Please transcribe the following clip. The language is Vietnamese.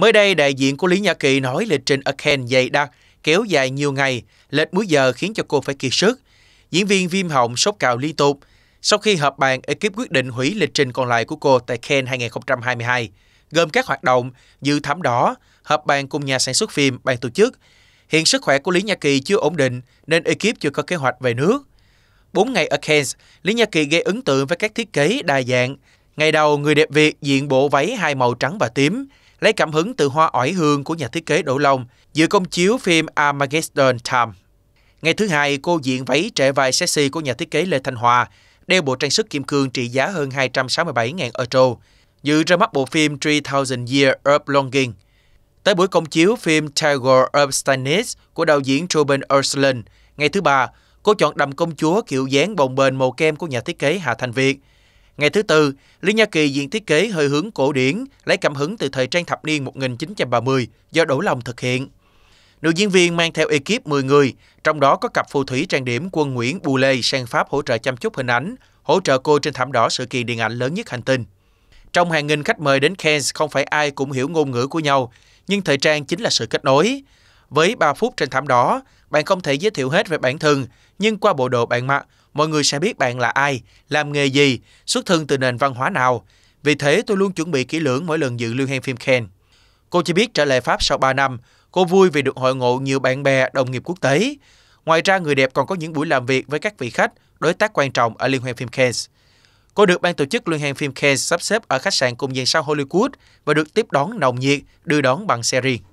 Mới đây, đại diện của Lý Nhã Kỳ nói lịch trình Aken dày đặc, kéo dài nhiều ngày, lệch múi giờ khiến cho cô phải kiệt sức. Diễn viên viêm họng sốt cao liên tục. Sau khi họp bàn, ekip quyết định hủy lịch trình còn lại của cô tại Cannes 2022, gồm các hoạt động, như thảm đỏ, họp bàn cùng nhà sản xuất phim, ban tổ chức. Hiện sức khỏe của Lý Nhã Kỳ chưa ổn định nên ekip chưa có kế hoạch về nước. 4 ngày ở Cannes, Lý Nhã Kỳ gây ấn tượng với các thiết kế đa dạng. Ngày đầu, người đẹp Việt diện bộ váy hai màu trắng và tím lấy cảm hứng từ hoa oải hương của nhà thiết kế Đỗ Long dự công chiếu phim Armageddon Time. Ngày thứ hai, cô diện váy trẻ vai sexy của nhà thiết kế Lê Thanh Hòa, đeo bộ trang sức kim cương trị giá hơn 267.000 euro, dự ra mắt bộ phim 3000 Year of Longing. Tới buổi công chiếu phim Tiger of Stannis của đạo diễn Ruben Östlund, ngày thứ ba, cô chọn đầm công chúa kiểu dáng bồng bềnh màu kem của nhà thiết kế Hà Thành Việt – Ngày thứ tư, Lý Nha Kỳ diện thiết kế hơi hướng cổ điển, lấy cảm hứng từ thời trang thập niên 1930 do Đỗ Lòng thực hiện. Nữ diễn viên mang theo ekip 10 người, trong đó có cặp phù thủy trang điểm quân Nguyễn Bù Lê sang Pháp hỗ trợ chăm chút hình ảnh, hỗ trợ cô trên thảm đỏ sự kiện điện ảnh lớn nhất hành tinh. Trong hàng nghìn khách mời đến Cannes không phải ai cũng hiểu ngôn ngữ của nhau, nhưng thời trang chính là sự kết nối. Với 3 phút trên thảm đỏ, bạn không thể giới thiệu hết về bản thân, nhưng qua bộ đồ bạn mặc, mọi người sẽ biết bạn là ai, làm nghề gì, xuất thân từ nền văn hóa nào. Vì thế tôi luôn chuẩn bị kỹ lưỡng mỗi lần dự Liên hoan phim Cannes. Cô chỉ biết trở lại Pháp sau 3 năm, cô vui vì được hội ngộ nhiều bạn bè, đồng nghiệp quốc tế. Ngoài ra, người đẹp còn có những buổi làm việc với các vị khách, đối tác quan trọng ở Liên hoan phim Cannes. Cô được ban tổ chức Liên hoan phim Cannes sắp xếp ở khách sạn cùng dàn sao Hollywood và được tiếp đón nồng nhiệt, đưa đón bằng xe riêng.